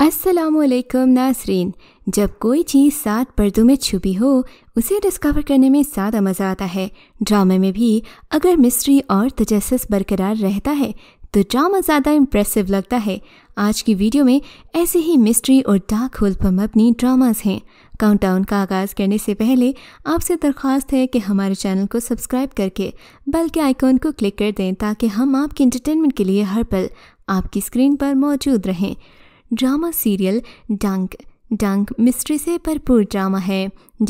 असलकम नासरीन जब कोई चीज़ सात पर्दों में छुपी हो उसे डिस्कवर करने में ज़्यादा मज़ा आता है ड्रामे में भी अगर मिस्ट्री और तजस बरकरार रहता है तो ड्रामा ज़्यादा इम्प्रेसिव लगता है आज की वीडियो में ऐसे ही मिस्ट्री और डार्क होल पर मबनी ड्रामाज हैं काउंटडाउन का आगाज़ करने से पहले आपसे दरख्वास्त है कि हमारे चैनल को सब्सक्राइब करके बल के आइकॉन को क्लिक कर दें ताकि हम आपके इंटरटेनमेंट के लिए हर पल आपकी स्क्रीन पर मौजूद रहें ड्रामा सीरियल डंक डंक मिस्ट्री से भरपूर ड्रामा है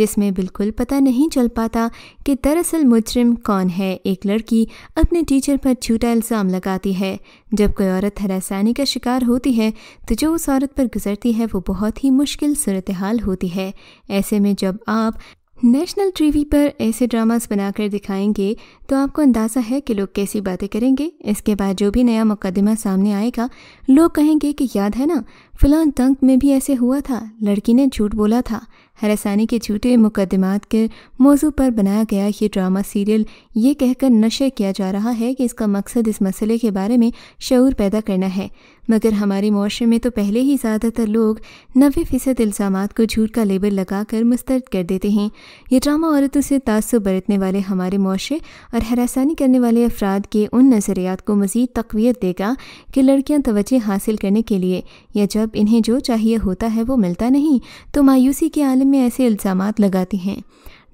जिसमें बिल्कुल पता नहीं चल पाता कि दरअसल मुजरिम कौन है एक लड़की अपने टीचर पर झूठा इल्ज़ाम लगाती है जब कोई औरत हरासानी का शिकार होती है तो जो उस औरत पर गुजरती है वो बहुत ही मुश्किल सूरत हाल होती है ऐसे में जब आप नेशनल टीवी पर ऐसे ड्रामास बनाकर दिखाएंगे तो आपको अंदाज़ा है कि लोग कैसी बातें करेंगे इसके बाद जो भी नया मुकदमा सामने आएगा लोग कहेंगे कि याद है ना फिलहाल तंक में भी ऐसे हुआ था लड़की ने झूठ बोला था हरासानी के झूठे मुकदमात के मौजू पर बनाया गया ये ड्रामा सीरियल ये कहकर नशे किया जा रहा है कि इसका मकसद इस मसले के बारे में शूर पैदा करना है मगर हमारे मुआरे में तो पहले ही ज़्यादातर लोग नबे फ़ीसद इल्ज़ाम को झूठ का लेबल लगाकर मुस्तरद कर देते हैं ये ड्रामा औरतों से तासब बरतने वाले हमारे मुआरे और हरासानी करने वाले अफराद के उन नज़रियात को मज़ीद तकवीत देगा कि लड़कियाँ तोज़ह हासिल करने के लिए या जब इन्हें जो चाहिए होता है वो मिलता नहीं तो मायूसी के आलम में ऐसे इल्ज़ाम लगाती हैं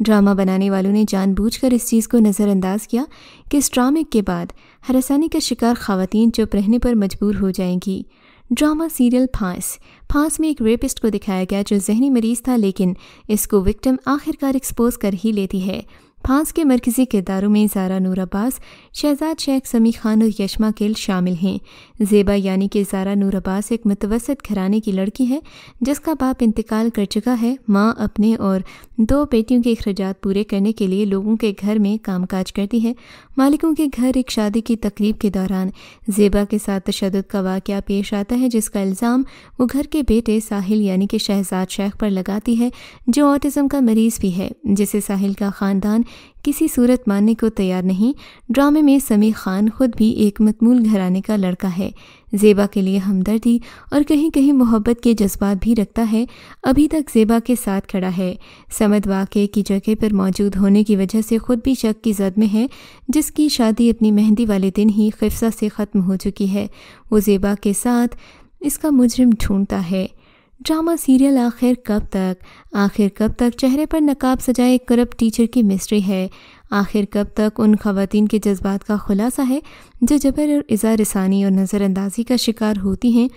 ड्रामा बनाने वालों ने जानबूझकर इस चीज़ को नज़रअंदाज किया कि इस ड्रामे के बाद हरसानी का शिकार खातन चुप रहने पर मजबूर हो जाएंगी ड्रामा सीरियल फांस फांस में एक रेपिस्ट को दिखाया गया जो जहनी मरीज था लेकिन इसको विक्टिम आखिरकार एक्सपोज कर ही लेती है फांस के मरकजी किरदारों में जारा नूर अब्बास शहजाद शेख समी खान और यशमा किल शामिल हैं जेबा यानी कि जारा नूर अब्बास एक मुतवसत घराने की लड़की है जिसका बाप इंतकाल कर चुका है माँ अपने और दो बेटियों के अखराज पूरे करने के लिए लोगों के घर में काम काज करती है मालिकों के घर एक शादी की तकरीब के दौरान जेबा के साथ तशद का वाक़ पेश आता है जिसका इल्ज़ाम वो घर के बेटे साहिल यानी कि शहजाद शेख पर लगाती है जो ऑटिज़म का मरीज़ भी है जिसे साहिल का ख़ानदान किसी सूरत मानने को तैयार नहीं ड्रामे में समी खान खुद भी एक मतमूल घराने का लड़का है जेबा के लिए हमदर्दी और कहीं कहीं मोहब्बत के जज्बात भी रखता है अभी तक जेबा के साथ खड़ा है समद वाक़े की जगह पर मौजूद होने की वजह से खुद भी शक की जद में है जिसकी शादी अपनी मेहंदी वाले दिन ही खिफसा से ख़त्म हो चुकी है वो जेबा के साथ इसका मुजरिम ढूंढता है ड्रामा सीरियल आखिर कब तक आखिर कब तक चेहरे पर नकाब सजाए करप टीचर की मिस्ट्री है आखिर कब तक उन खातन के जज्बात का खुलासा है जो जबर और इज़ा रसानी और नज़रअंदाजी का शिकार होती हैं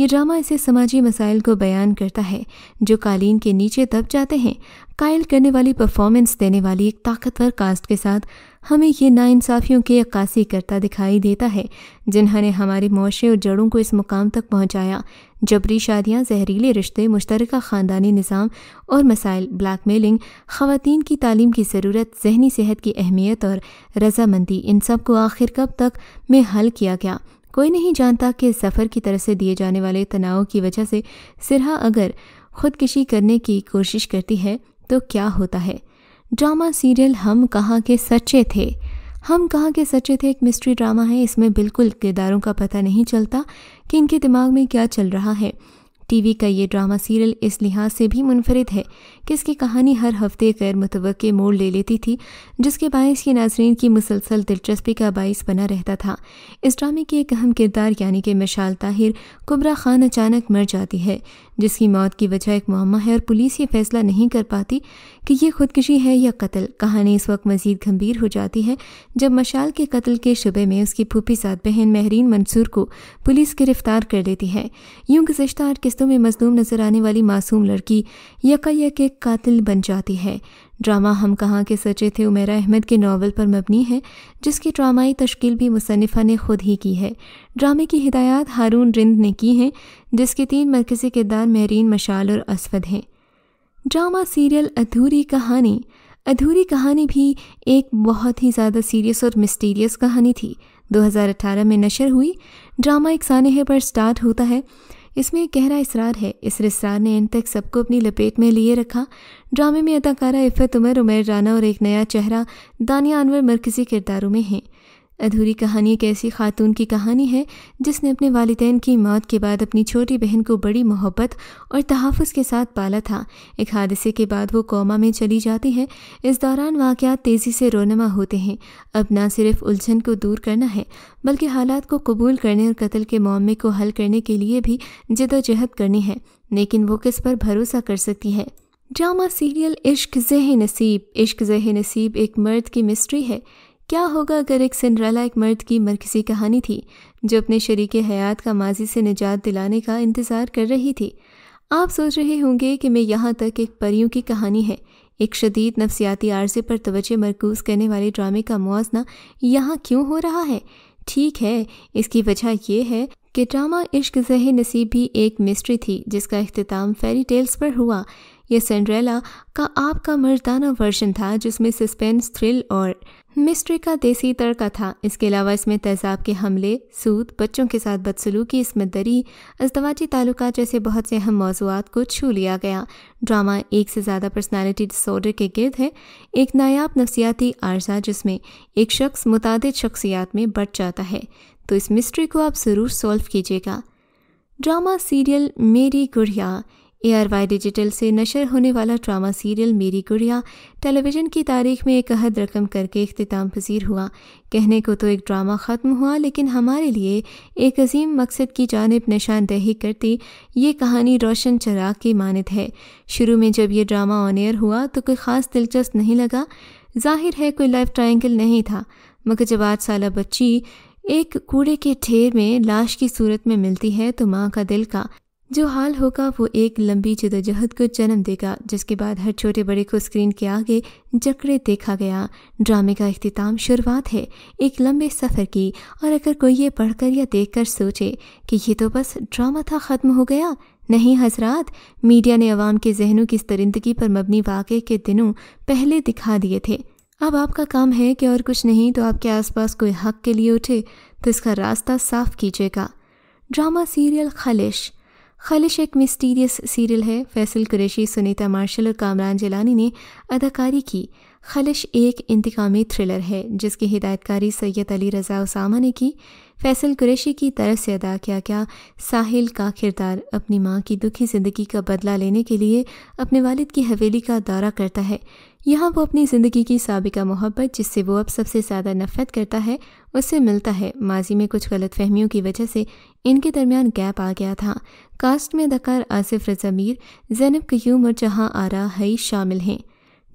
ये ड्रामा ऐसे समाजी मसाइल को बयान करता है जो कालीन के नीचे दब जाते हैं कायल करने वाली परफॉर्मेंस देने वाली एक ताकतवर कास्ट के साथ हमें ये नाानसाफियों की अक्कासी करता दिखाई देता है जिन्होंने हमारे मुशे और जड़ों को इस मुकाम तक पहुँचाया जबरी शादियाँ जहरीले रिश्ते मुश्तरक ख़ानदानी निज़ाम और मसाइल ब्लैक मेलिंग ख़वान की तालीम की ज़रूरत जहनी सेहत की अहमियत और रजामंदी इन सब को आखिर कब तक में हल किया गया कोई नहीं जानता कि सफ़र की तरफ से दिए जाने वाले तनाव की वजह से सिरहा अगर खुदकशी करने की कोशिश करती है तो क्या होता है ड्रामा सीरियल हम कहाँ के सच्चे थे हम कहाँ के सच्चे थे एक मिस्ट्री ड्रामा है इसमें बिल्कुल किरदारों का पता नहीं चलता कि इनके दिमाग में क्या चल रहा है टीवी का ये ड्रामा सीरियल इस लिहाज से भी मुनफरद है कि इसकी कहानी हर हफ्ते गैर मुतव मोड़ ले लेती थी जिसके बायस ये नाजरन की मुसलसल दिलचस्पी का बायस बना रहता था इस ड्रामे के एक अहम किरदार यानी कि मशाल ताहिर कुबरा खान अचानक मर जाती है जिसकी मौत की वजह एक मामा है और पुलिस ये फैसला नहीं कर पाती कि यह खुदकशी है या कत्ल कहानी इस वक्त मजीद गंभीर हो जाती है जब मशाल के कत्ल के शुबे में उसकी फूफी सात बहन महरीन मंसूर को पुलिस गिरफ्तार कर लेती है यूं गुजशत आठ रिश्तों में मजलूम नजर आने वाली मासूम लड़की यकायक एक कातिल बन जाती है ड्रामा हम कहाँ के सचे थे उमेरा अहमद के नावल पर मबनी है जिसकी ड्रामाई तश्कील भी मुसनफ़ा ने खुद ही की है ड्रामे की हिदायत हारून रिंद ने की हैं जिसके तीन मरकज़ी किरदार महरीन मशाल और असफद हैं ड्रामा सीरियल अधूरी कहानी अधूरी कहानी भी एक बहुत ही ज़्यादा सीरियस और मिस्टीरियस कहानी थी 2018 में नशर हुई ड्रामा एक सानहे पर स्टार्ट होता है इसमें एक गहरा इसरार है इस इसरार ने इन तक सबको अपनी लपेट में लिए रखा ड्रामे में अदाकारा इफ़त उमर उमेर राना और एक नया चेहरा दानिया अनवर मरकजी किरदारों में हैं अधूरी कहानी एक ऐसी खातून की कहानी है जिसने अपने वालदेन की मौत के बाद अपनी छोटी बहन को बड़ी मोहब्बत और तहफ़ के साथ पाला था एक हादसे के बाद वो कोमा में चली जाती है इस दौरान वाक़ तेज़ी से रोनमा होते हैं अब ना सिर्फ उलझन को दूर करना है बल्कि हालात को कबूल करने और कत्ल के मामले को हल करने के लिए भी जदोजहद करनी है लेकिन वो किस पर भरोसा कर सकती है ड्रामा सीरियल इश्क जह नसीब इश्क जह नसीब एक मर्द की मिस्ट्री है क्या होगा अगर एक सिंड्रेला एक मर्द की मरकजी कहानी थी जो अपने शरीक हयात का माजी से निजात दिलाने का इंतज़ार कर रही थी आप सोच रहे होंगे कि मैं यहाँ तक एक परियों की कहानी है एक शदीद नफसियाती आर्जे पर तोजह मरकूज करने वाले ड्रामे का मुआजना यहाँ क्यों हो रहा है ठीक है इसकी वजह यह है कि ड्रामा इश्क जह नसीब भी एक मिस्ट्री थी जिसका अख्ताम फेरी टेल्स पर हुआ ये सिंड्रेला का आपका मर्दाना वर्जन था जिसमें सस्पेंस थ्रिल और मिस्ट्री का देसी तड़का था इसके अलावा इसमें तेजाब के हमले सूद बच्चों के साथ बदसलूकी इसमें दरी अजदवाजी ताल्लुका जैसे बहुत से अहम मौजूद को छू लिया गया ड्रामा एक से ज़्यादा पर्सनालिटी डिसऑर्डर के गिरद है एक नायाब नफसियाती आर्जा जिसमें एक शख्स मुतद शख्सियात में बढ़ जाता है तो इस मिस्ट्री को आप ज़रूर सॉल्व कीजिएगा ड्रामा सीरियल मेरी गुड़िया ए आर वाई डिजिटल से नशर होने वाला ड्रामा सीरियल मेरी गुड़िया टेलीविज़न की तारीख में एक अहद रकम करके अख्ताम पसीर हुआ कहने को तो एक ड्रामा ख़त्म हुआ लेकिन हमारे लिए एक अजीम मकसद की जानब निशानदेही करती ये कहानी रोशन चराग की मानद है शुरू में जब यह ड्रामा ऑन एयर हुआ तो कोई ख़ास दिलचस्प नहीं लगा जाहिर है कोई लाइफ ट्राइंगल नहीं था मगर जब आठ साल बच्ची एक कूड़े के ढेर में लाश की सूरत में मिलती है तो माँ का दिल का जो हाल होगा वो एक लंबी जदोजहद को जन्म देगा जिसके बाद हर छोटे बड़े को स्क्रीन के आगे जकड़े देखा गया ड्रामे का अख्ताम शुरुआत है एक लंबे सफ़र की और अगर कोई ये पढ़कर या देखकर सोचे कि ये तो बस ड्रामा था ख़त्म हो गया नहीं हजरात मीडिया ने अवाम के जहनों की दरिंदगी पर मबनी वाक़े के दिनों पहले दिखा दिए थे अब आपका काम है कि और कुछ नहीं तो आपके आसपास कोई हक के लिए उठे तो इसका रास्ता साफ कीजिएगा ड्रामा सीरियल खलिश खालिश एक मिस्टीरियस सीरियल है फैसल कुरैशी सुनीता मार्शल और कामरान जलानी ने अदाकारी की खलिश एक इंतकामी थ्रिलर है जिसकी हिदायतकारी सैयद अली रज़ा उसामा ने की फैसल कुरैशी की तरफ से अदा किया क्या साहिल का किरदार अपनी माँ की दुखी ज़िंदगी का बदला लेने के लिए अपने वालिद की हवेली का दौरा करता है यहाँ वो अपनी ज़िंदगी की सबका मोहब्बत जिससे वो अब सबसे ज़्यादा नफ़रत करता है उससे मिलता है माजी में कुछ गलत फहमियों की वजह से इनके दरमियान गैप आ गया था कास्ट में अदाकार आसिफ रजा जैनब क्यूम और जहाँ आरा हई शामिल हैं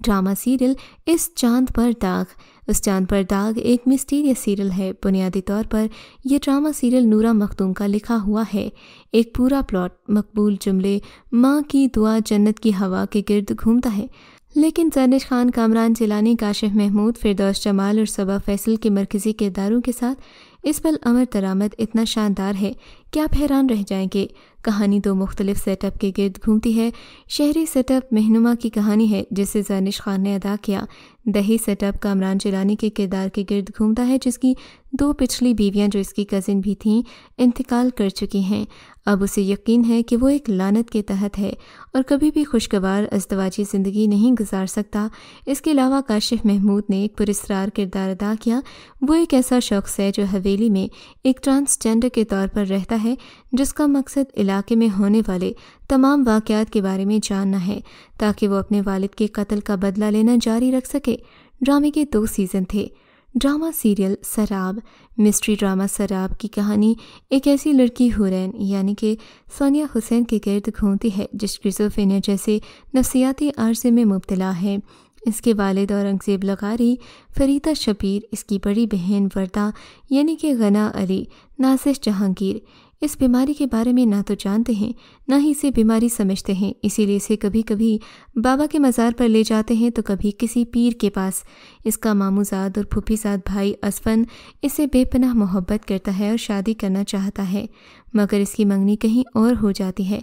ड्रामा सीरियल इस चांद पर दाग उस चांद पर दाग एक मिस्टीरियस सीरियल है बुनियादी तौर पर यह ड्रामा सीरियल नूरा मखदूम का लिखा हुआ है एक पूरा प्लॉट मकबूल जुमले माँ की दुआ जन्नत की हवा के गिर्द घूमता है लेकिन तनिश खान कामरान जिलानी काशिफ महमूद फिरदौस जमाल और सबा फैसल के मरकज़ी किरदारों के साथ इस पल अमर दरामद इतना शानदार है कि आप हैरान रह जाएंगे कहानी दो मुख्तलिफ सेटअप के गर्द घूमती है शहरी सेटअप महनुमा की कहानी है जिसे जानिश खान ने अदा किया दही सेटअप कामरान चिलानी के किरदार के गर्द घूमता है जिसकी दो पिछली बीवियां जो इसकी कज़िन भी थीं इंतकाल कर चुकी हैं अब उसे यकीन है कि वो एक लानत के तहत है और कभी भी खुशगवार अस्तवाजी ज़िंदगी नहीं गुजार सकता इसके अलावा काशिफ महमूद ने एक पुरस्कार किरदार अदा किया वो एक ऐसा शख्स है जो हवेली में एक ट्रांसजेंडर के तौर पर रहता है जिसका मकसद इलाके में होने वाले तमाम वाकयात के बारे में जानना है ताकि वो अपने वालिद के कत्ल का बदला लेना जारी रख सके ड्रामे के दो सीज़न थे drama serial Sarab mystery drama Sarab की कहानी एक ऐसी लड़की हुरैन यानी कि सोनिया हुसैन के गर्द घूमती है जिस ग्रिजोफेनिया जैसे नफसियाती आर्जे में मुबतला है इसके वालिद औरंगज़ेब लगारी फरीदा शबीर इसकी बड़ी बहन वर्दा यानी कि गना अली नासिर जहांगीर इस बीमारी के बारे में ना तो जानते हैं ना ही इसे बीमारी समझते हैं इसीलिए इसे कभी कभी बाबा के मज़ार पर ले जाते हैं तो कभी किसी पीर के पास इसका मामूजाद और फूफीजाद भाई असफन इसे बेपनाह मोहब्बत करता है और शादी करना चाहता है मगर इसकी मंगनी कहीं और हो जाती है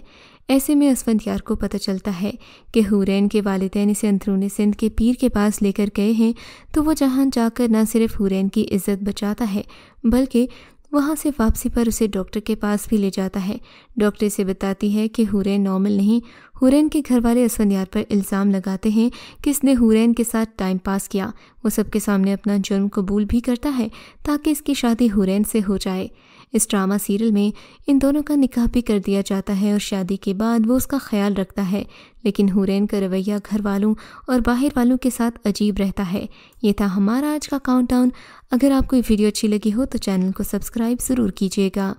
ऐसे में असवंत यार को पता चलता है कि हुरैन के वालदेन इसे अंदरूनी सिंध के पीर के पास लेकर गए हैं तो वो जहाँ जाकर न सिर्फ हुरैन की इज्जत बचाता है बल्कि वहाँ से वापसी पर उसे डॉक्टर के पास भी ले जाता है डॉक्टर से बताती है कि हुरे नॉर्मल नहीं हुरैन के घर वाले असनियार पर इल्ज़ाम लगाते हैं कि इसने हुरैन के साथ टाइम पास किया वो सबके सामने अपना जुर्म कबूल भी करता है ताकि इसकी शादी हुरैन से हो जाए इस ड्रामा सीरियल में इन दोनों का निकाह भी कर दिया जाता है और शादी के बाद वो उसका ख्याल रखता है लेकिन हुरैन का रवैया घर वालों और बाहर वालों के साथ अजीब रहता है ये था हमारा आज का काउंटडाउन अगर आपको ये वीडियो अच्छी लगी हो तो चैनल को सब्सक्राइब ज़रूर कीजिएगा